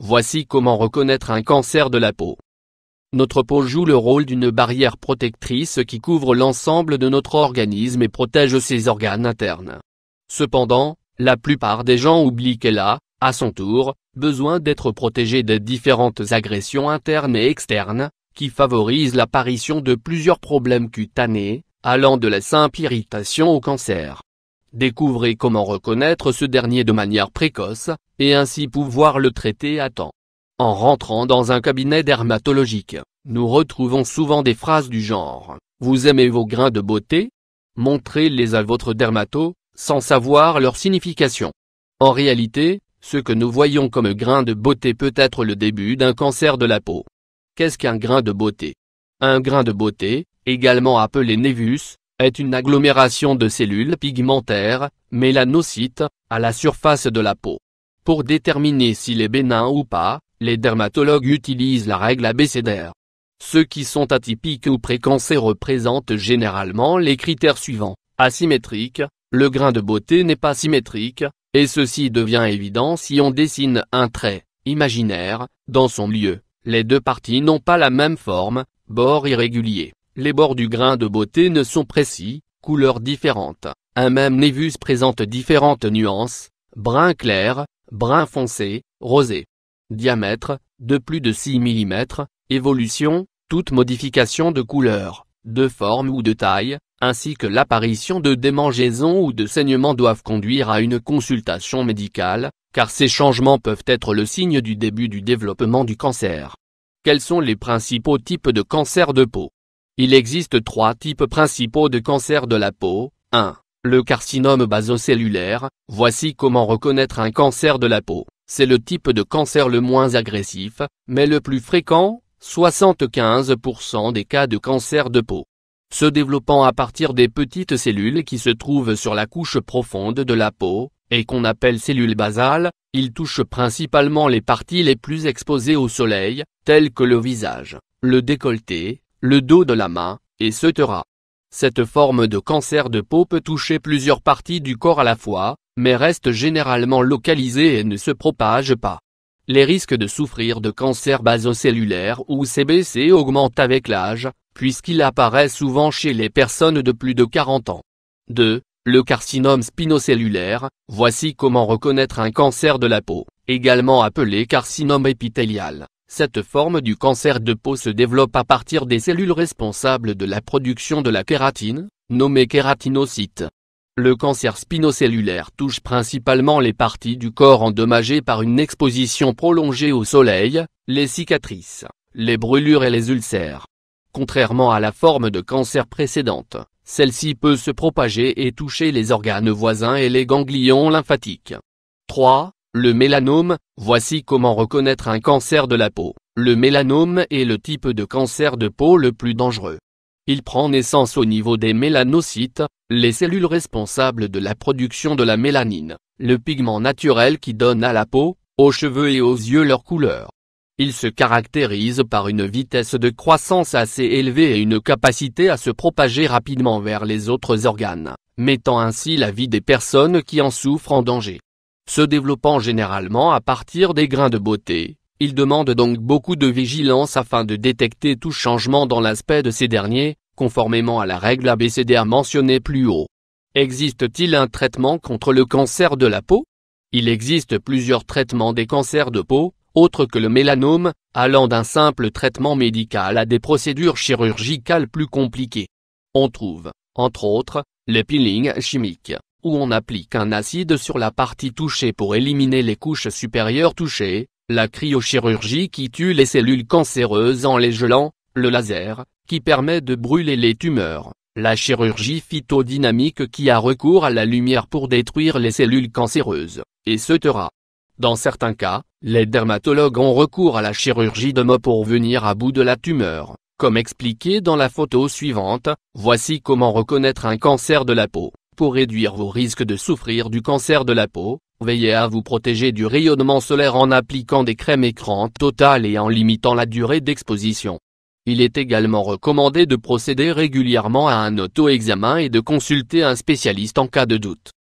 Voici comment reconnaître un cancer de la peau. Notre peau joue le rôle d'une barrière protectrice qui couvre l'ensemble de notre organisme et protège ses organes internes. Cependant, la plupart des gens oublient qu'elle a, à son tour, besoin d'être protégée des différentes agressions internes et externes, qui favorisent l'apparition de plusieurs problèmes cutanés, allant de la simple irritation au cancer. Découvrez comment reconnaître ce dernier de manière précoce, et ainsi pouvoir le traiter à temps. En rentrant dans un cabinet dermatologique, nous retrouvons souvent des phrases du genre « Vous aimez vos grains de beauté Montrez-les à votre dermato, sans savoir leur signification. » En réalité, ce que nous voyons comme grain de beauté peut être le début d'un cancer de la peau. Qu'est-ce qu'un grain de beauté Un grain de beauté, également appelé névus, est une agglomération de cellules pigmentaires, mélanocytes, à la surface de la peau. Pour déterminer s'il est bénin ou pas, les dermatologues utilisent la règle abécédaire. Ceux qui sont atypiques ou précancés représentent généralement les critères suivants. Asymétrique, le grain de beauté n'est pas symétrique, et ceci devient évident si on dessine un trait, imaginaire, dans son lieu. Les deux parties n'ont pas la même forme, bord irrégulier, les bords du grain de beauté ne sont précis, couleurs différentes. Un même névus présente différentes nuances, brun clair, brun foncé, rosé. Diamètre, de plus de 6 mm, évolution, toute modification de couleur, de forme ou de taille, ainsi que l'apparition de démangeaisons ou de saignements doivent conduire à une consultation médicale, car ces changements peuvent être le signe du début du développement du cancer. Quels sont les principaux types de cancer de peau il existe trois types principaux de cancer de la peau. 1. Le carcinome basocellulaire, voici comment reconnaître un cancer de la peau. C'est le type de cancer le moins agressif, mais le plus fréquent, 75% des cas de cancer de peau se développant à partir des petites cellules qui se trouvent sur la couche profonde de la peau, et qu'on appelle cellules basales, il touche principalement les parties les plus exposées au soleil, telles que le visage, le décolleté, le dos de la main, et etc. Cette forme de cancer de peau peut toucher plusieurs parties du corps à la fois, mais reste généralement localisée et ne se propage pas. Les risques de souffrir de cancer basocellulaire ou CBC augmentent avec l'âge, puisqu'il apparaît souvent chez les personnes de plus de 40 ans. 2. Le carcinome spinocellulaire, voici comment reconnaître un cancer de la peau, également appelé carcinome épithélial. Cette forme du cancer de peau se développe à partir des cellules responsables de la production de la kératine, nommée kératinocytes. Le cancer spinocellulaire touche principalement les parties du corps endommagées par une exposition prolongée au soleil, les cicatrices, les brûlures et les ulcères. Contrairement à la forme de cancer précédente, celle-ci peut se propager et toucher les organes voisins et les ganglions lymphatiques. 3. Le mélanome, voici comment reconnaître un cancer de la peau. Le mélanome est le type de cancer de peau le plus dangereux. Il prend naissance au niveau des mélanocytes, les cellules responsables de la production de la mélanine, le pigment naturel qui donne à la peau, aux cheveux et aux yeux leur couleur. Il se caractérise par une vitesse de croissance assez élevée et une capacité à se propager rapidement vers les autres organes, mettant ainsi la vie des personnes qui en souffrent en danger. Se développant généralement à partir des grains de beauté, il demande donc beaucoup de vigilance afin de détecter tout changement dans l'aspect de ces derniers, conformément à la règle ABCDA mentionnée plus haut. Existe-t-il un traitement contre le cancer de la peau Il existe plusieurs traitements des cancers de peau, autres que le mélanome, allant d'un simple traitement médical à des procédures chirurgicales plus compliquées. On trouve, entre autres, les peelings chimiques où on applique un acide sur la partie touchée pour éliminer les couches supérieures touchées, la cryochirurgie qui tue les cellules cancéreuses en les gelant, le laser, qui permet de brûler les tumeurs, la chirurgie phytodynamique qui a recours à la lumière pour détruire les cellules cancéreuses, et terrain. Dans certains cas, les dermatologues ont recours à la chirurgie de mots pour venir à bout de la tumeur. Comme expliqué dans la photo suivante, voici comment reconnaître un cancer de la peau. Pour réduire vos risques de souffrir du cancer de la peau, veillez à vous protéger du rayonnement solaire en appliquant des crèmes écran totales et en limitant la durée d'exposition. Il est également recommandé de procéder régulièrement à un auto-examen et de consulter un spécialiste en cas de doute.